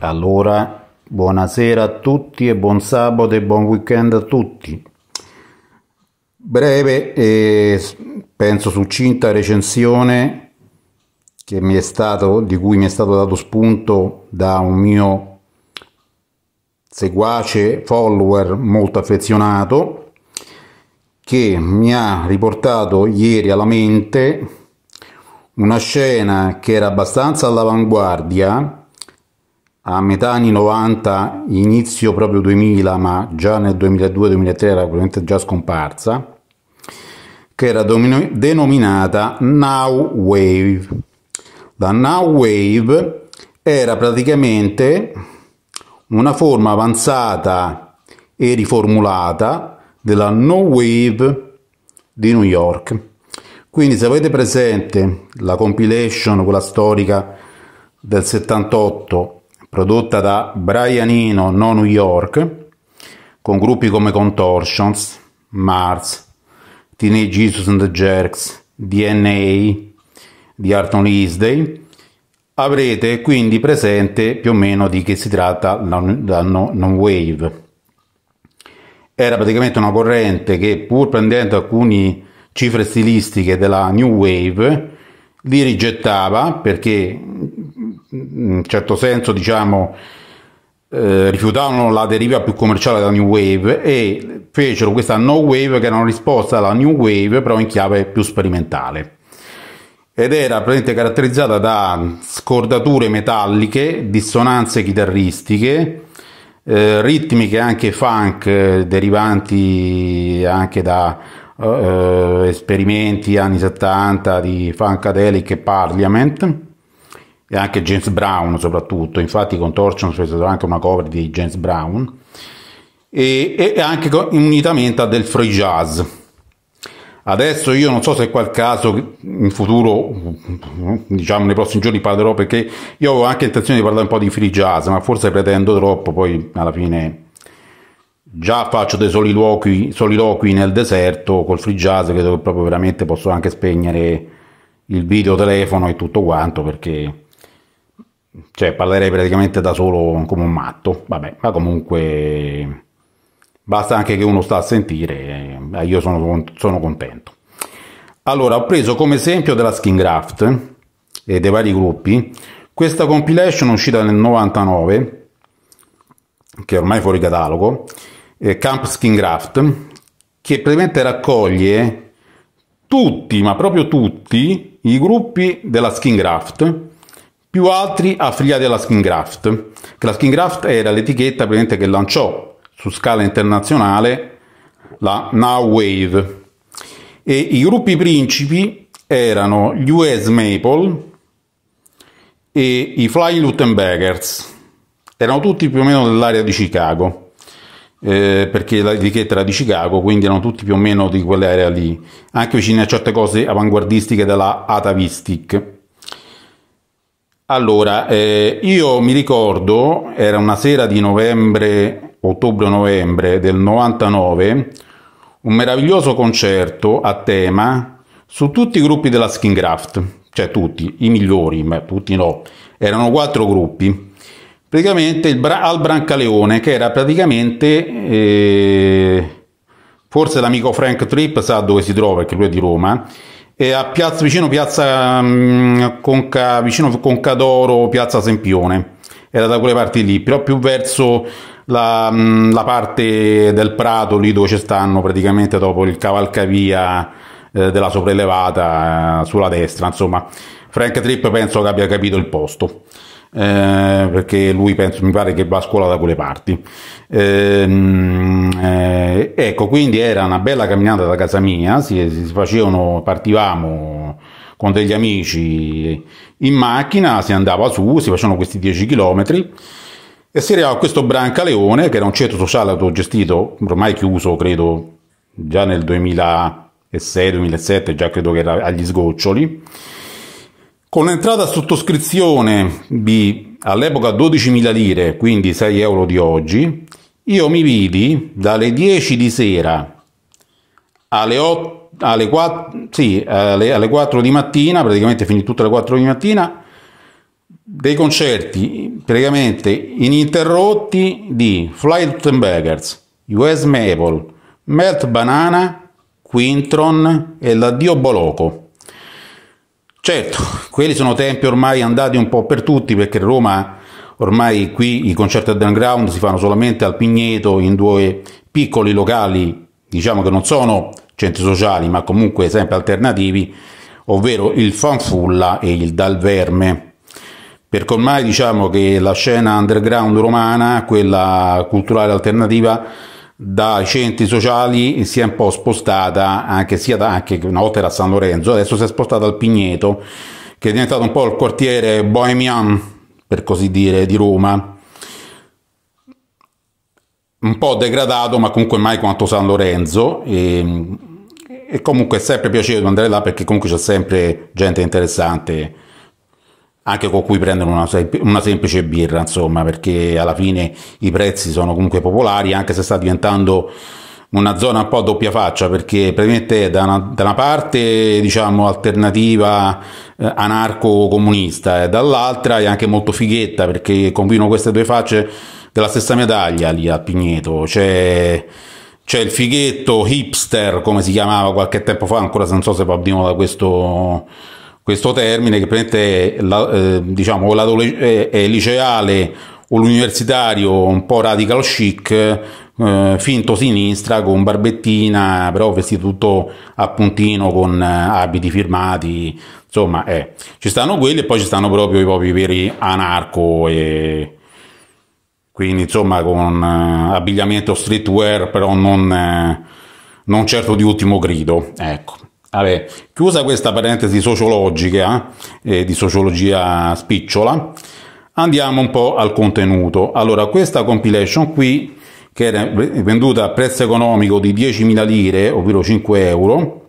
Allora, buonasera a tutti e buon sabato e buon weekend a tutti. Breve e penso succinta recensione stato, di cui mi è stato dato spunto da un mio seguace, follower molto affezionato, che mi ha riportato ieri alla mente una scena che era abbastanza all'avanguardia a metà anni 90, inizio proprio 2000, ma già nel 2002-2003 era probabilmente già scomparsa, che era denominata Now Wave. La Now Wave era praticamente una forma avanzata e riformulata della No Wave di New York. Quindi se avete presente la compilation, quella storica del 78, prodotta da Brian Eno No New York, con gruppi come Contortions, Mars, Teenage Jesus and the Jerks, DNA, di Arton Isday, avrete quindi presente più o meno di che si tratta la non-wave. Era praticamente una corrente che pur prendendo alcune cifre stilistiche della new wave, li rigettava perché in un certo senso diciamo eh, rifiutarono la deriva più commerciale della New Wave e fecero questa No Wave che era una risposta alla New Wave però in chiave più sperimentale ed era praticamente caratterizzata da scordature metalliche, dissonanze chitarristiche, eh, ritmiche anche funk eh, derivanti anche da eh, eh esperimenti anni 70 di Funkadelic e Parliament e anche James Brown soprattutto, infatti con Contortion c'è stata anche una cover di James Brown e, e anche unitamente a del free jazz. Adesso io non so se è qual caso in futuro, diciamo nei prossimi giorni parlerò perché io ho anche intenzione di parlare un po' di free jazz, ma forse pretendo troppo, poi alla fine già faccio dei soliloqui, soliloqui nel deserto col free jazz, credo che proprio veramente posso anche spegnere il videotelefono e tutto quanto perché cioè parlerei praticamente da solo come un matto, vabbè, ma comunque basta anche che uno sta a sentire, eh, io sono, sono, contento. Allora, ho preso come esempio della Skin e eh, dei vari gruppi questa compilation uscita nel 99, che è ormai fuori catalogo, eh, Camp Skin che praticamente raccoglie tutti, ma proprio tutti, i gruppi della Skin più altri affiliati alla Skin che la Skin era l'etichetta che lanciò su scala internazionale la Now Wave. E I gruppi principi erano gli US Maple e i Fly Luttenbergers. erano tutti più o meno dell'area di Chicago. Eh, perché l'etichetta era di Chicago, quindi erano tutti più o meno di quell'area lì, anche vicini a certe cose avanguardistiche della Atavistic. Allora, eh, io mi ricordo, era una sera di novembre, ottobre-novembre del 99, un meraviglioso concerto a tema su tutti i gruppi della Skingraft, cioè tutti, i migliori, ma tutti no, erano quattro gruppi. Praticamente il Bra- al Brancaleone, che era praticamente, eh, forse l'amico Frank Tripp sa dove si trova, perché lui è di Roma, eh, a piazza, vicino Piazza mm, Conca, vicino Conca d'Oro, Piazza Sempione, era da quelle parti lì, però più verso la, mm, la parte del Prato, lì dove ci stanno praticamente dopo il cavalcavia eh, della sopraelevata eh, sulla destra, insomma. Frank Tripp penso che abbia capito il posto eh, perché lui penso, mi pare che va a scuola da quelle parti. Ehm, eh, ecco, quindi era una bella camminata da casa mia, si, si facevano, partivamo con degli amici in macchina, si andava su, si facevano questi 10 km e si arrivava a questo Brancaleone, che era un centro sociale autogestito, ormai chiuso credo già nel 2006-2007, già credo che era agli sgoccioli con l'entrata a sottoscrizione di all'epoca 12.000 lire, quindi 6 euro di oggi, io mi vidi dalle 10 di sera alle, 8, alle, 4, sì, alle, alle 4 di mattina, praticamente finì tutte le 4 di mattina, dei concerti praticamente ininterrotti di Flight and Beggars, US Maple, Melt Banana, Quintron e l'addio Boloco. Certo, quelli sono tempi ormai andati un po' per tutti perché Roma ormai qui i concerti underground si fanno solamente al Pigneto in due piccoli locali, diciamo che non sono centri sociali, ma comunque sempre alternativi, ovvero il Fanfulla e il Dal Verme. Perché ormai diciamo che la scena underground romana, quella culturale alternativa, dai centri sociali si è un po' spostata, anche, sia da, anche una volta era San Lorenzo, adesso si è spostata al Pigneto, che è diventato un po' il quartiere bohemian, per così dire, di Roma. Un po' degradato, ma comunque mai quanto San Lorenzo. E, e comunque è sempre piacevole andare là perché comunque c'è sempre gente interessante anche con cui prendono una, una, semplice birra, insomma, perché alla fine i prezzi sono comunque popolari, anche se sta diventando una zona un po' a doppia faccia, perché praticamente è da una, da una parte, diciamo, alternativa eh, anarco-comunista, e eh, dall'altra è anche molto fighetta, perché combino queste due facce della stessa medaglia lì a Pigneto, c'è... C'è il fighetto hipster, come si chiamava qualche tempo fa, ancora non so se va di moda questo, questo termine che prende la, eh, diciamo, è, è liceale o l'universitario un po' radical chic, eh, finto sinistra con barbettina, però vestito tutto a puntino con eh, abiti firmati, insomma, eh. ci stanno quelli e poi ci stanno proprio i propri veri anarco e quindi insomma con eh, abbigliamento streetwear, però non, eh, non certo di ultimo grido, ecco. Vabbè, chiusa questa parentesi sociologica, eh, eh, di sociologia spicciola, andiamo un po' al contenuto. Allora, questa compilation qui, che era venduta a prezzo economico di 10.000 lire, ovvero 5 euro,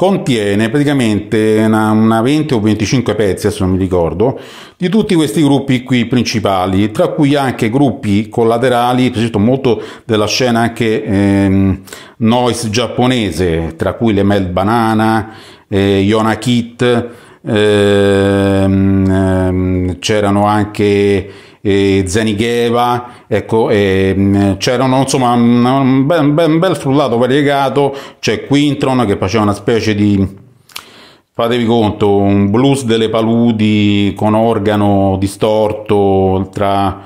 contiene praticamente una, una 20 o 25 pezzi, adesso non mi ricordo, di tutti questi gruppi qui principali, tra cui anche gruppi collaterali, per esempio molto della scena anche ehm, noise giapponese, tra cui le Mel Banana, eh, Yona Kit, ehm, ehm, c'erano anche eh, Zanigheva, ecco, eh, c'erano insomma un, un, bel, un, un bel frullato variegato, c'è Quintron che faceva una specie di fatevi conto, un blues delle paludi con organo distorto tra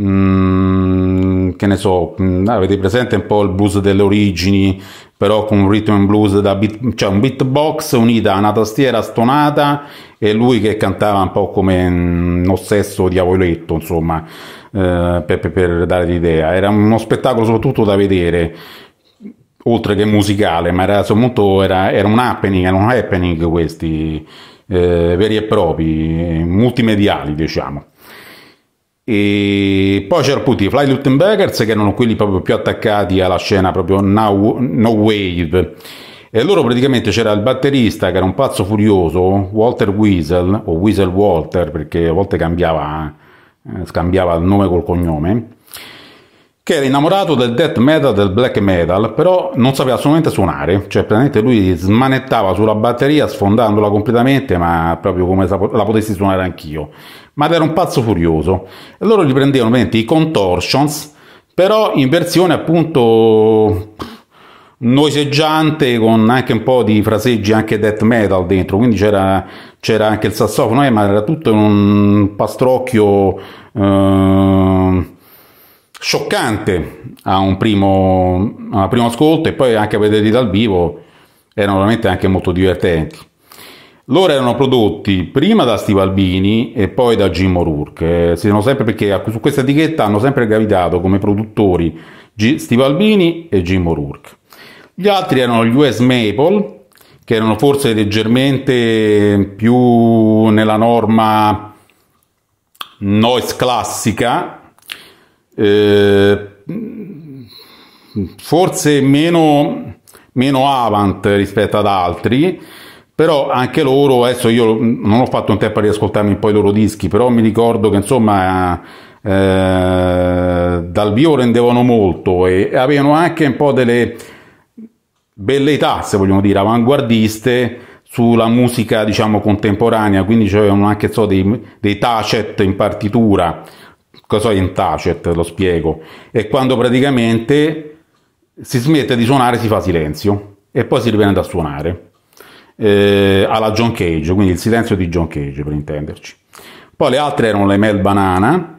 mm, che ne so, mm, avete presente un po' il blues delle origini, però con un rhythm and blues da beat, cioè un beatbox unita a una tastiera stonata e lui che cantava un po' come un ossesso diavoletto, insomma, eh, per, per dare l'idea. Era uno spettacolo soprattutto da vedere oltre che musicale, ma era, molto, era, era un happening, erano happening questi eh, veri e propri, multimediali diciamo. E poi c'erano appunto i Fly Luttenbergers che erano quelli proprio più attaccati alla scena proprio now, no wave e loro praticamente c'era il batterista che era un pazzo furioso Walter Weasel o Weasel Walter perché a volte cambiava eh, scambiava il nome col cognome che era innamorato del death metal, del black metal, però non sapeva assolutamente suonare, cioè praticamente lui smanettava sulla batteria sfondandola completamente, ma proprio come la potessi suonare anch'io ma era un pazzo furioso. E loro li prendevano veramente i contortions, però in versione appunto noiseggiante con anche un po' di fraseggi anche death metal dentro, quindi c'era, c'era anche il sassofono, eh, ma era tutto un pastrocchio eh, scioccante a un primo, a primo ascolto e poi anche a vederli dal vivo erano veramente anche molto divertenti. Loro erano prodotti prima da Stivalbini e poi da Jim O'Rourke, eh, perché su questa etichetta hanno sempre gravitato come produttori Steve Albini e Jim O'Rourke. Gli altri erano gli US Maple, che erano forse leggermente più nella norma noise classica, eh, forse meno, meno avant rispetto ad altri, però anche loro, adesso io non ho fatto un tempo di ascoltarmi poi i loro dischi, però mi ricordo che insomma eh, dal vivo rendevano molto e avevano anche un po' delle belleità, se vogliamo dire, avanguardiste sulla musica diciamo contemporanea, quindi c'erano anche so, dei, dei tacet in partitura, cosa è un tacet, lo spiego, e quando praticamente si smette di suonare si fa silenzio e poi si riprende a suonare eh, alla John Cage, quindi il silenzio di John Cage per intenderci. Poi le altre erano le Mel Banana,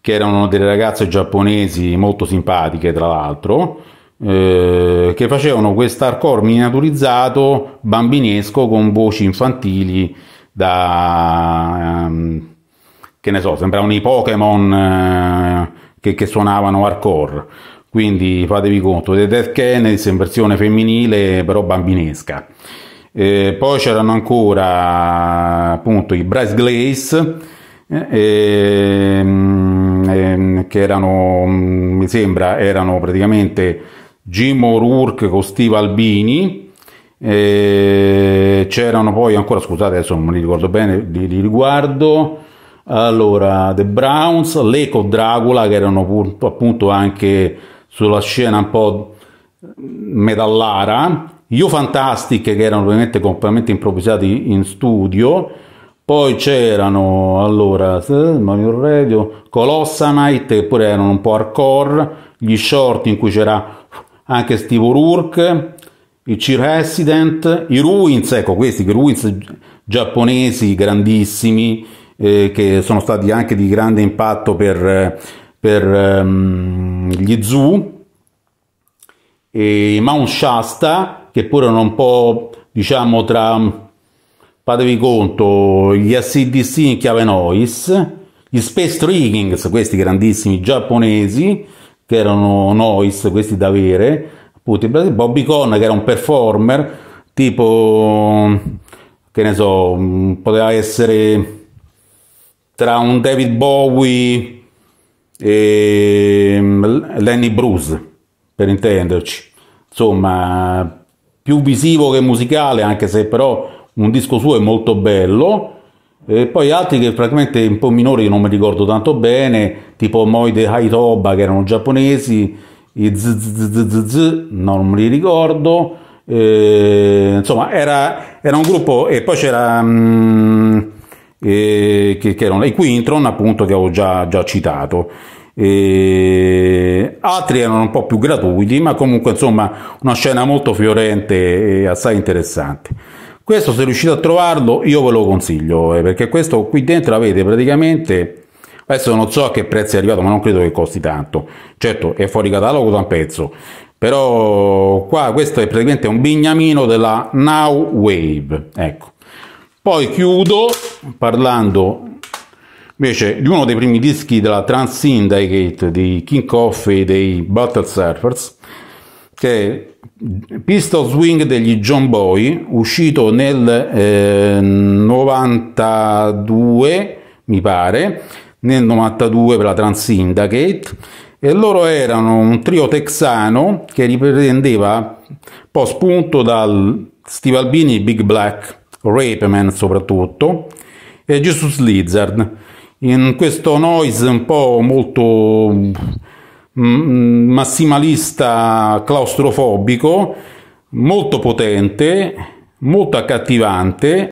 che erano delle ragazze giapponesi molto simpatiche tra l'altro, eh, che facevano questo hardcore miniaturizzato bambinesco con voci infantili da... Ehm, che ne so, sembravano i Pokémon eh, che, che suonavano hardcore quindi fatevi conto The Death Kennedy in versione femminile però bambinesca eh, poi c'erano ancora appunto i Bryce Glaze, eh, ehm, ehm, che erano, mm, mi sembra, erano praticamente Jim O'Rourke con Steve Albini, eh, c'erano poi ancora, scusate adesso non mi ricordo bene, li, li riguardo, allora The Browns, Leco Dracula che erano appunto anche sulla scena un po' metallara io Fantastic che erano ovviamente completamente improvvisati in studio, poi c'erano allora Mario Radio, Colossamite che pure erano un po' hardcore, gli short in cui c'era anche Steve O'Rourke, i C-Resident, i Ruins, ecco questi, i Ruins giapponesi grandissimi eh, che sono stati anche di grande impatto per, eh, per um, gli Zoo e Mount Shasta, che pure erano un po', diciamo, tra, fatevi conto, gli ACDC in chiave noise, gli Space Riggings, questi grandissimi giapponesi, che erano noise, questi da avere, appunto, Bobby Conn, che era un performer, tipo, che ne so, poteva essere tra un David Bowie e mm, Lenny Bruce per intenderci. Insomma, più visivo che musicale, anche se però un disco suo è molto bello. E poi altri che francamente un po' minori che non mi ricordo tanto bene, tipo Moide Haitoba che erano giapponesi, i ZZZZ, non me li ricordo. E, insomma, era, era, un gruppo e poi c'era mm, e, che, che erano i Quintron appunto che avevo già, già citato e altri erano un po' più gratuiti, ma comunque insomma una scena molto fiorente e assai interessante. Questo se riuscite a trovarlo io ve lo consiglio, eh, perché questo qui dentro avete praticamente, adesso non so a che prezzo è arrivato, ma non credo che costi tanto, certo è fuori catalogo da un pezzo, però qua questo è praticamente un bignamino della Now Wave, ecco. Poi chiudo parlando Invece, di uno dei primi dischi della Trans Syndicate di King Coffee dei Battle Surfers, che è Pistol Swing degli John Boy, uscito nel eh, 92, mi pare, nel 92 per la Trans Syndicate, e loro erano un trio texano che riprendeva un po' spunto dal Steve Albini Big Black, Rapeman soprattutto, e Jesus Lizard in questo noise un po' molto mm, mm, massimalista claustrofobico, molto potente, molto accattivante